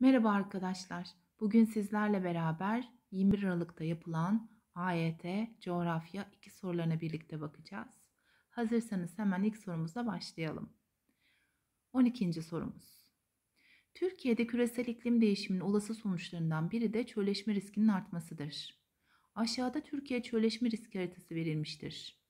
Merhaba arkadaşlar. Bugün sizlerle beraber 21 Aralık'ta yapılan AYT Coğrafya 2 sorularına birlikte bakacağız. Hazırsanız hemen ilk sorumuza başlayalım. 12. sorumuz. Türkiye'de küresel iklim değişiminin olası sonuçlarından biri de çölleşme riskinin artmasıdır. Aşağıda Türkiye çölleşme riski haritası verilmiştir.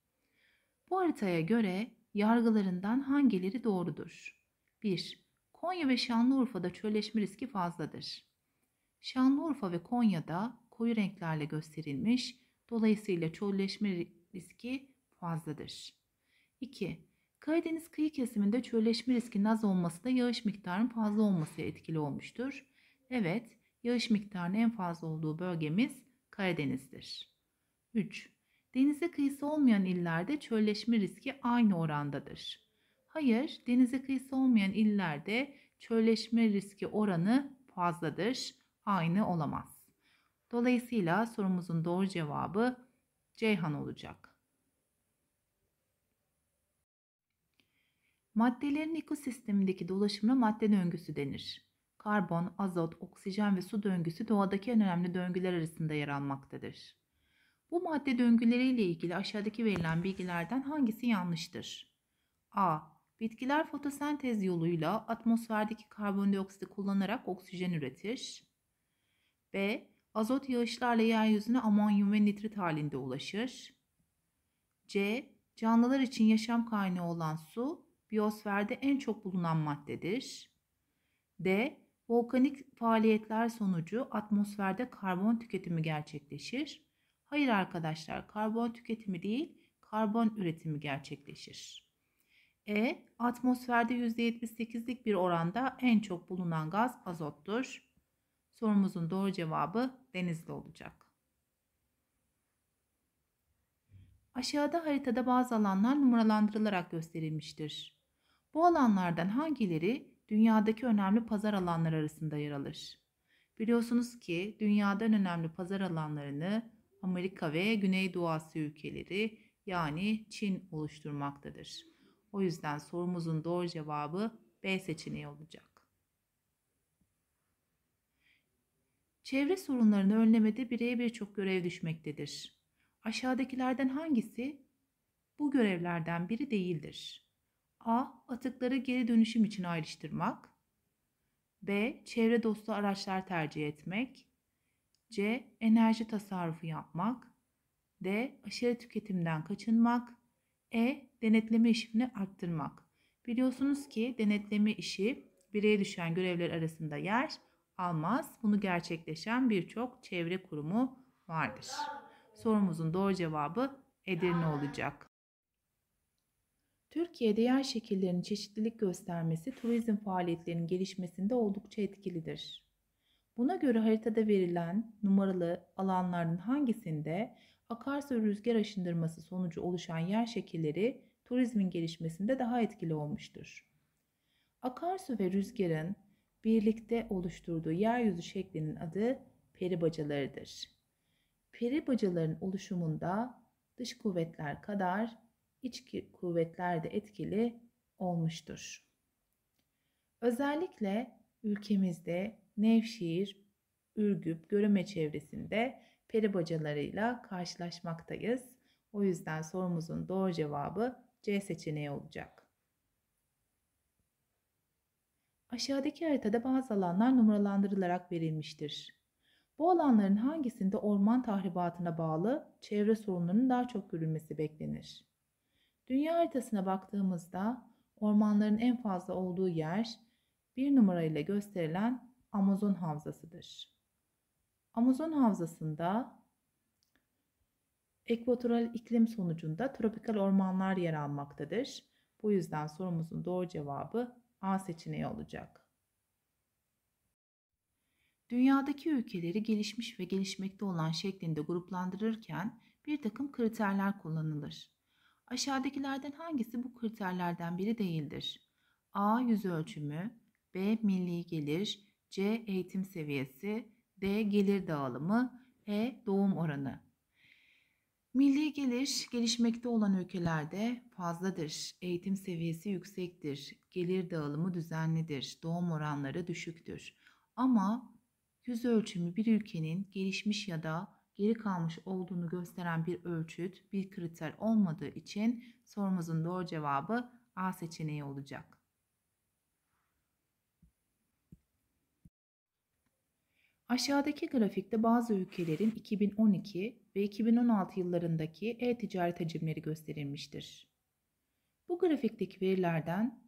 Bu haritaya göre yargılarından hangileri doğrudur? 1. Konya ve Şanlıurfa'da çölleşme riski fazladır. Şanlıurfa ve Konya'da koyu renklerle gösterilmiş, dolayısıyla çölleşme riski fazladır. 2. Karadeniz kıyı kesiminde çölleşme riskinin az olması da yağış miktarının fazla olması etkili olmuştur. Evet, yağış miktarının en fazla olduğu bölgemiz Karadeniz'dir. 3. Denize kıyısı olmayan illerde çölleşme riski aynı orandadır. Hayır, denize kıyısı olmayan illerde çölleşme riski oranı fazladır. Aynı olamaz. Dolayısıyla sorumuzun doğru cevabı Ceyhan olacak. Maddelerin ekosistemindeki dolaşımına madde döngüsü denir. Karbon, azot, oksijen ve su döngüsü doğadaki en önemli döngüler arasında yer almaktadır. Bu madde döngüleriyle ilgili aşağıdaki verilen bilgilerden hangisi yanlıştır? A. Bitkiler fotosentez yoluyla atmosferdeki karbondioksiti kullanarak oksijen üretir. B. Azot yağışlarla yeryüzüne amonyum ve nitrit halinde ulaşır. C. Canlılar için yaşam kaynağı olan su, biyosferde en çok bulunan maddedir. D. Volkanik faaliyetler sonucu atmosferde karbon tüketimi gerçekleşir. Hayır arkadaşlar, karbon tüketimi değil, karbon üretimi gerçekleşir. E atmosferde %78'lik bir oranda en çok bulunan gaz azottur. Sorumuzun doğru cevabı denizli olacak. Aşağıda haritada bazı alanlar numaralandırılarak gösterilmiştir. Bu alanlardan hangileri dünyadaki önemli pazar alanları arasında yer alır? Biliyorsunuz ki dünyada en önemli pazar alanlarını Amerika ve Güneydoğu Asya ülkeleri yani Çin oluşturmaktadır. O yüzden sorumuzun doğru cevabı B seçeneği olacak. Çevre sorunlarını önlemede bireye birçok görev düşmektedir. Aşağıdakilerden hangisi bu görevlerden biri değildir? A. Atıkları geri dönüşüm için ayrıştırmak. B. Çevre dostu araçlar tercih etmek. C. Enerji tasarrufu yapmak. D. Aşırı tüketimden kaçınmak. E. Denetleme işini arttırmak. Biliyorsunuz ki denetleme işi bireye düşen görevler arasında yer almaz. Bunu gerçekleşen birçok çevre kurumu vardır. Sorumuzun doğru cevabı Edirne olacak. Türkiye'de yer şekillerinin çeşitlilik göstermesi turizm faaliyetlerinin gelişmesinde oldukça etkilidir. Buna göre haritada verilen numaralı alanların hangisinde akarsu rüzgar aşındırması sonucu oluşan yer şekilleri turizmin gelişmesinde daha etkili olmuştur. Akarsu ve rüzgarın birlikte oluşturduğu yeryüzü şeklinin adı peri bacalarıdır. Peri bacaların oluşumunda dış kuvvetler kadar iç kuvvetler de etkili olmuştur. Özellikle ülkemizde Nevşehir, Ürgüp, Göreme çevresinde peri bacalarıyla karşılaşmaktayız. O yüzden sorumuzun doğru cevabı C seçeneği olacak. Aşağıdaki haritada bazı alanlar numaralandırılarak verilmiştir. Bu alanların hangisinde orman tahribatına bağlı çevre sorunlarının daha çok görülmesi beklenir? Dünya haritasına baktığımızda ormanların en fazla olduğu yer bir numarayla gösterilen Amazon havzasıdır. Amazon havzasında ekvatoral iklim sonucunda tropikal ormanlar yer almaktadır. Bu yüzden sorumuzun doğru cevabı A seçeneği olacak. Dünyadaki ülkeleri gelişmiş ve gelişmekte olan şeklinde gruplandırırken bir takım kriterler kullanılır. Aşağıdakilerden hangisi bu kriterlerden biri değildir? A. Yüz ölçümü B. Milli gelir C. Eğitim seviyesi D. Gelir dağılımı. E. Doğum oranı. Milli gelir gelişmekte olan ülkelerde fazladır. Eğitim seviyesi yüksektir. Gelir dağılımı düzenlidir. Doğum oranları düşüktür. Ama yüz ölçümü bir ülkenin gelişmiş ya da geri kalmış olduğunu gösteren bir ölçüt, bir kriter olmadığı için sorumuzun doğru cevabı A seçeneği olacak. Aşağıdaki grafikte bazı ülkelerin 2012 ve 2016 yıllarındaki e-ticaret hacimleri gösterilmiştir. Bu grafikteki verilerden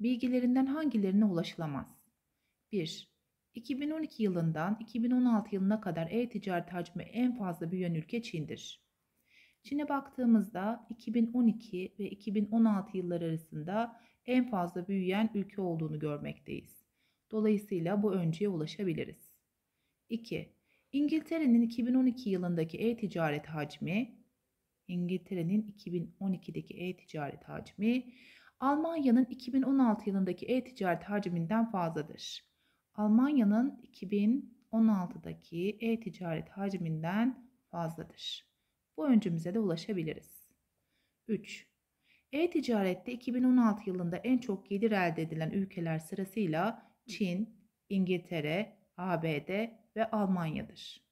bilgilerinden hangilerine ulaşılamaz? 1. 2012 yılından 2016 yılına kadar e-ticaret hacmi en fazla büyüyen ülke Çin'dir. Çin'e baktığımızda 2012 ve 2016 yılları arasında en fazla büyüyen ülke olduğunu görmekteyiz. Dolayısıyla bu önceye ulaşabiliriz. 2. İngiltere'nin 2012 yılındaki e-ticaret hacmi İngiltere'nin 2012'deki e-ticaret hacmi Almanya'nın 2016 yılındaki e-ticaret hacminden fazladır. Almanya'nın 2016'daki e-ticaret hacminden fazladır. Bu öncümüze de ulaşabiliriz. 3. E-ticarette 2016 yılında en çok gelir elde edilen ülkeler sırasıyla Çin, İngiltere, ABD ve Almanya'dır.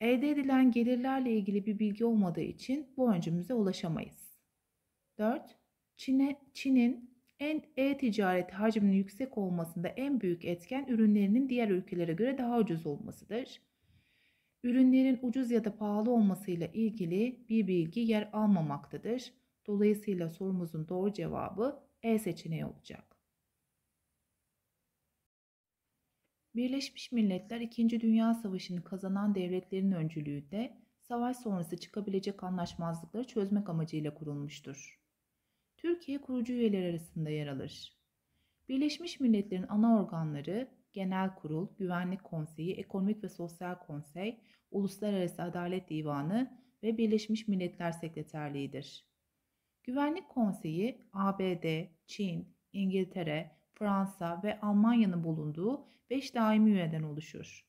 Elde edilen gelirlerle ilgili bir bilgi olmadığı için bu öncümüze ulaşamayız. 4. Çin'e, Çin'in en e-ticaret hacminin yüksek olmasında en büyük etken ürünlerinin diğer ülkelere göre daha ucuz olmasıdır. Ürünlerin ucuz ya da pahalı olmasıyla ilgili bir bilgi yer almamaktadır. Dolayısıyla sorumuzun doğru cevabı E seçeneği olacak. Birleşmiş Milletler 2. Dünya Savaşı'nı kazanan devletlerin öncülüğünde savaş sonrası çıkabilecek anlaşmazlıkları çözmek amacıyla kurulmuştur. Türkiye kurucu üyeler arasında yer alır. Birleşmiş Milletler'in ana organları Genel Kurul, Güvenlik Konseyi, Ekonomik ve Sosyal Konsey, Uluslararası Adalet Divanı ve Birleşmiş Milletler Sekreterliği'dir. Güvenlik Konseyi ABD, Çin, İngiltere, Fransa ve Almanya'nın bulunduğu 5 daimi üyeden oluşur.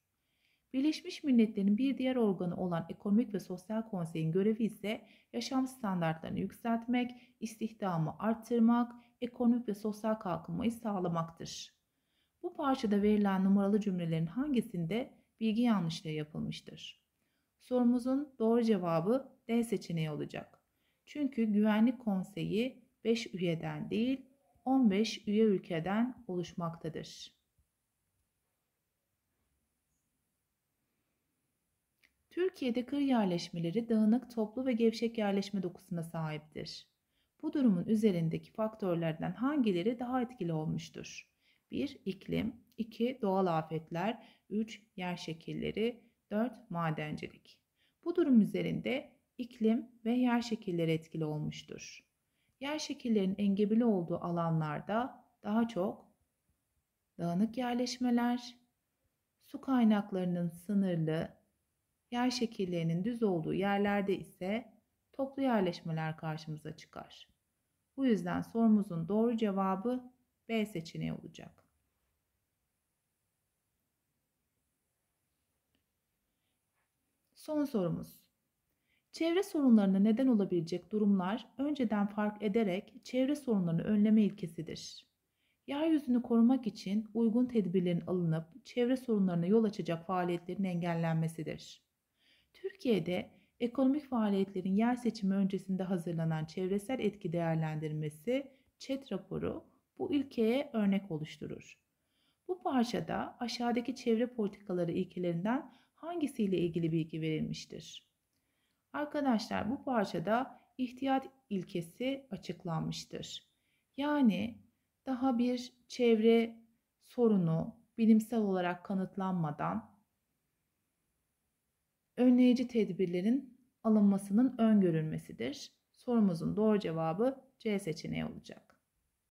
Birleşmiş Milletler'in bir diğer organı olan Ekonomik ve Sosyal Konsey'in görevi ise yaşam standartlarını yükseltmek, istihdamı arttırmak, ekonomik ve sosyal kalkınmayı sağlamaktır. Bu parçada verilen numaralı cümlelerin hangisinde bilgi yanlışlığı yapılmıştır? Sorumuzun doğru cevabı D seçeneği olacak. Çünkü Güvenlik Konseyi 5 üyeden değil 15 üye ülkeden oluşmaktadır. Türkiye'de kır yerleşmeleri dağınık, toplu ve gevşek yerleşme dokusuna sahiptir. Bu durumun üzerindeki faktörlerden hangileri daha etkili olmuştur? 1. iklim 2. Doğal afetler 3. Yer şekilleri 4. Madencilik Bu durum üzerinde iklim ve yer şekilleri etkili olmuştur. Yer şekillerinin engebeli olduğu alanlarda daha çok dağınık yerleşmeler, su kaynaklarının sınırlı, yer şekillerinin düz olduğu yerlerde ise toplu yerleşmeler karşımıza çıkar. Bu yüzden sorumuzun doğru cevabı B seçeneği olacak. Son sorumuz. Çevre sorunlarına neden olabilecek durumlar önceden fark ederek çevre sorunlarını önleme ilkesidir. Yeryüzünü korumak için uygun tedbirlerin alınıp çevre sorunlarına yol açacak faaliyetlerin engellenmesidir. Türkiye'de ekonomik faaliyetlerin yer seçimi öncesinde hazırlanan çevresel etki değerlendirmesi ÇED raporu bu ilkeye örnek oluşturur. Bu parçada aşağıdaki çevre politikaları ilkelerinden hangisiyle ilgili bilgi verilmiştir? Arkadaşlar bu parçada ihtiyat ilkesi açıklanmıştır. Yani daha bir çevre sorunu bilimsel olarak kanıtlanmadan önleyici tedbirlerin alınmasının öngörülmesidir. Sorumuzun doğru cevabı C seçeneği olacak.